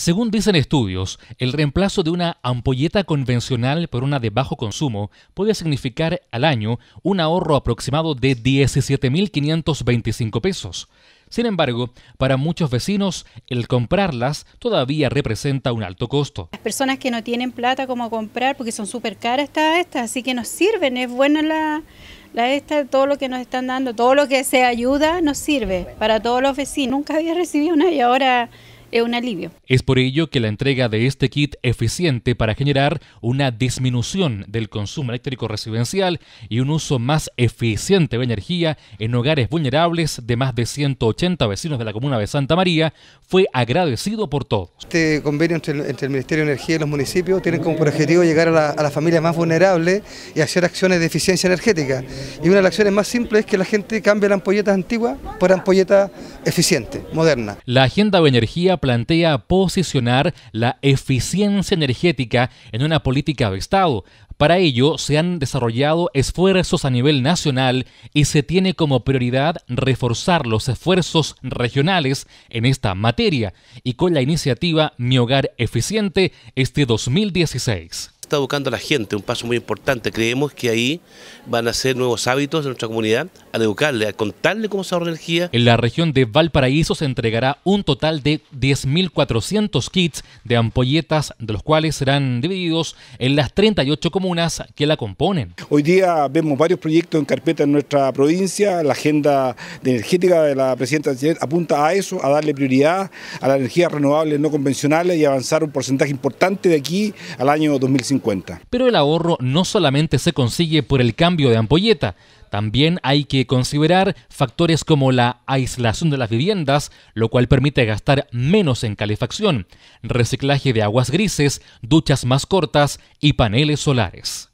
Según dicen estudios, el reemplazo de una ampolleta convencional por una de bajo consumo puede significar al año un ahorro aproximado de 17.525 pesos. Sin embargo, para muchos vecinos, el comprarlas todavía representa un alto costo. Las personas que no tienen plata como comprar, porque son súper caras estas, así que nos sirven, es buena la, la esta, todo lo que nos están dando, todo lo que se ayuda nos sirve para todos los vecinos. Nunca había recibido una y ahora es un alivio. Es por ello que la entrega de este kit eficiente para generar una disminución del consumo eléctrico residencial y un uso más eficiente de energía en hogares vulnerables de más de 180 vecinos de la comuna de Santa María fue agradecido por todos. Este convenio entre el, Ministerio de Energía y los municipios tiene como objetivo llegar a las familias más vulnerables y hacer acciones de eficiencia energética. Y una de las acciones más simples es que la gente cambie la ampolletas antiguas por ampolletas eficiente, moderna. La agenda de energía plantea posicionar la eficiencia energética en una política de Estado. Para ello se han desarrollado esfuerzos a nivel nacional y se tiene como prioridad reforzar los esfuerzos regionales en esta materia y con la iniciativa Mi Hogar Eficiente este 2016 está educando a la gente, un paso muy importante. Creemos que ahí van a ser nuevos hábitos de nuestra comunidad al educarle, a contarle cómo se ahorra energía. En la región de Valparaíso se entregará un total de 10.400 kits de ampolletas, de los cuales serán divididos en las 38 comunas que la componen. Hoy día vemos varios proyectos en carpeta en nuestra provincia. La agenda energética de la presidenta apunta a eso, a darle prioridad a las energías renovables no convencionales y avanzar un porcentaje importante de aquí al año 2050. Pero el ahorro no solamente se consigue por el cambio de ampolleta, también hay que considerar factores como la aislación de las viviendas, lo cual permite gastar menos en calefacción, reciclaje de aguas grises, duchas más cortas y paneles solares.